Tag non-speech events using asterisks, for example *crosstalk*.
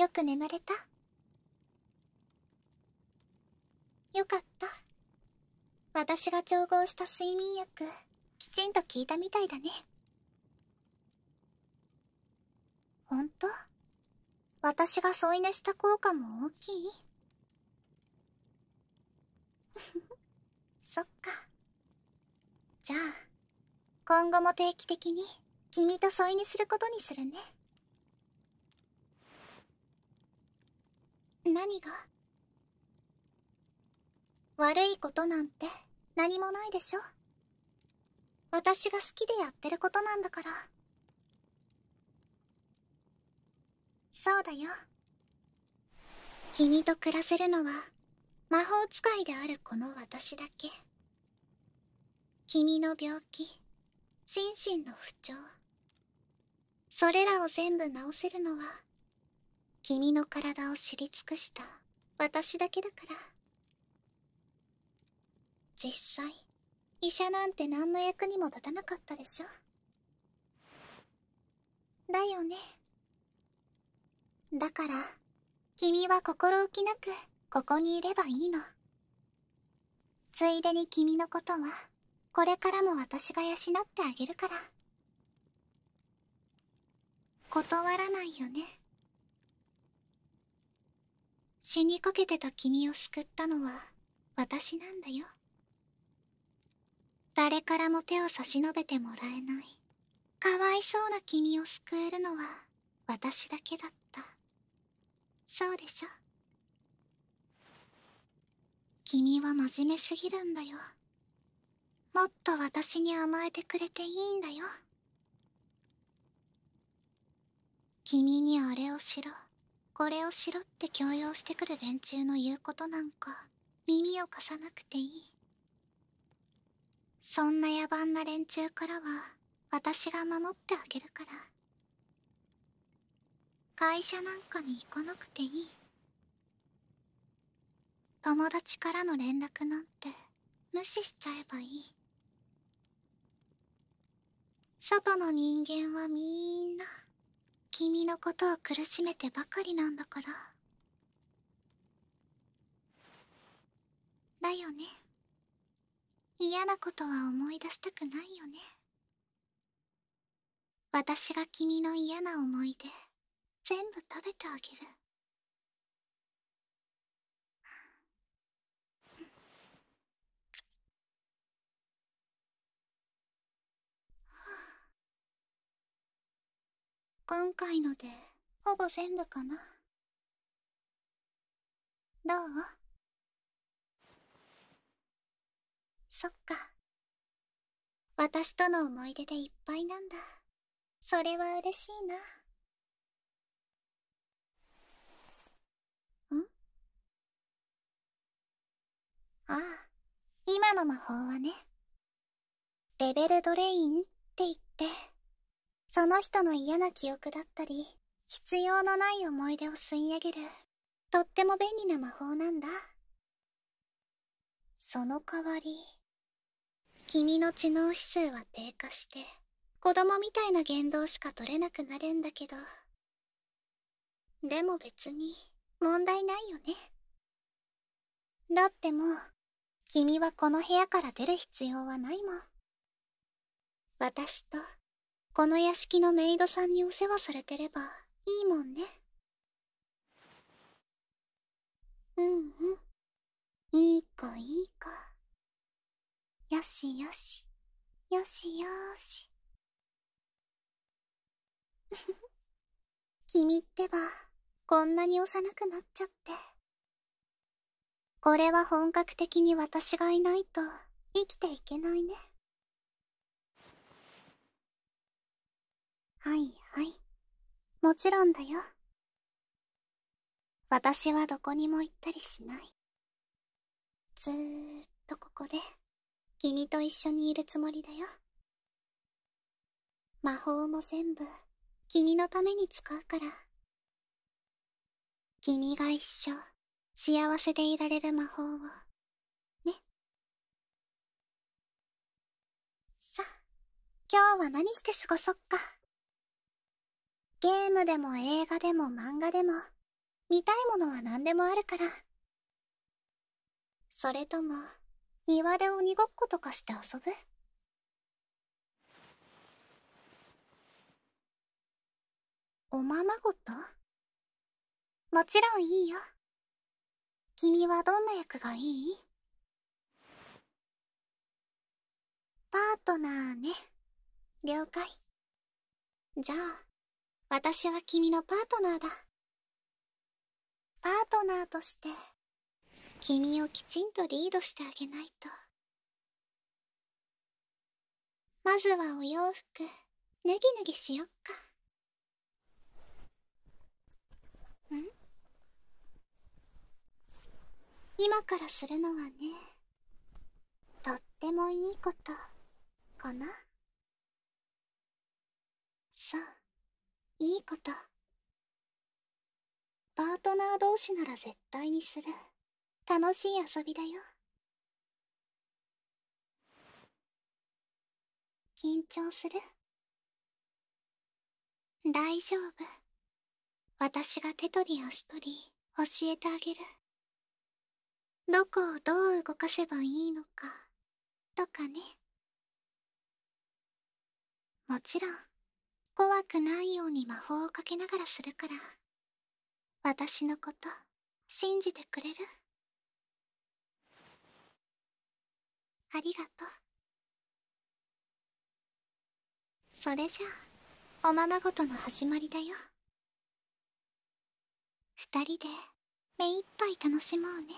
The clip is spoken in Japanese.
よく眠れたよかった私が調合した睡眠薬きちんと効いたみたいだね本当私が添い寝した効果も大きい *laughs* そっかじゃあ今後も定期的に君と添い寝することにするね何が悪いことなんて何もないでしょ私が好きでやってることなんだからそうだよ君と暮らせるのは魔法使いであるこの私だけ君の病気心身の不調それらを全部治せるのは君の体を知り尽くした私だけだから実際医者なんて何の役にも立たなかったでしょだよねだから君は心置きなくここにいればいいのついでに君のことはこれからも私が養ってあげるから断らないよね死にかけてた君を救ったのは私なんだよ誰からも手を差し伸べてもらえないかわいそうな君を救えるのは私だけだったそうでしょ君は真面目すぎるんだよもっと私に甘えてくれていいんだよ君にあれをしろこれをしろって強要してくる連中の言うことなんか耳を貸さなくていいそんな野蛮な連中からは私が守ってあげるから会社なんかに行かなくていい友達からの連絡なんて無視しちゃえばいい外の人間はみんな君のことを苦しめてばかりなんだからだよね嫌なことは思い出したくないよね私が君の嫌な思い出全部食べてあげる今回のでほぼ全部かなどうそっか私との思い出でいっぱいなんだそれは嬉しいなんああ今の魔法はねレベルドレインって言ってその人の嫌な記憶だったり必要のない思い出を吸い上げるとっても便利な魔法なんだその代わり君の知能指数は低下して子供みたいな言動しか取れなくなるんだけどでも別に問題ないよねだってもう君はこの部屋から出る必要はないもん私とこの屋敷のメイドさんにお世話されてればいいもんねうんうんいい子いい子よしよしよしよし *laughs* 君ってばこんなに幼くなっちゃってこれは本格的に私がいないと生きていけないねはいはい。もちろんだよ。私はどこにも行ったりしない。ずーっとここで、君と一緒にいるつもりだよ。魔法も全部、君のために使うから。君が一生、幸せでいられる魔法を、ね。さあ、今日は何して過ごそっか。ゲームでも映画でも漫画でも見たいものは何でもあるからそれとも庭で鬼ごっことかして遊ぶおままごともちろんいいよ君はどんな役がいいパートナーね了解じゃあ私は君のパートナーだパートナーとして君をきちんとリードしてあげないとまずはお洋服脱ぎ脱ぎしよっかん今からするのはねとってもいいことかなそういいことパートナー同士なら絶対にする楽しい遊びだよ緊張する大丈夫私が手取り足取り教えてあげるどこをどう動かせばいいのかとかねもちろん怖くないように魔法をかけながらするから私のこと信じてくれるありがとうそれじゃあおままごとの始まりだよ二人で目いっぱい楽しもうね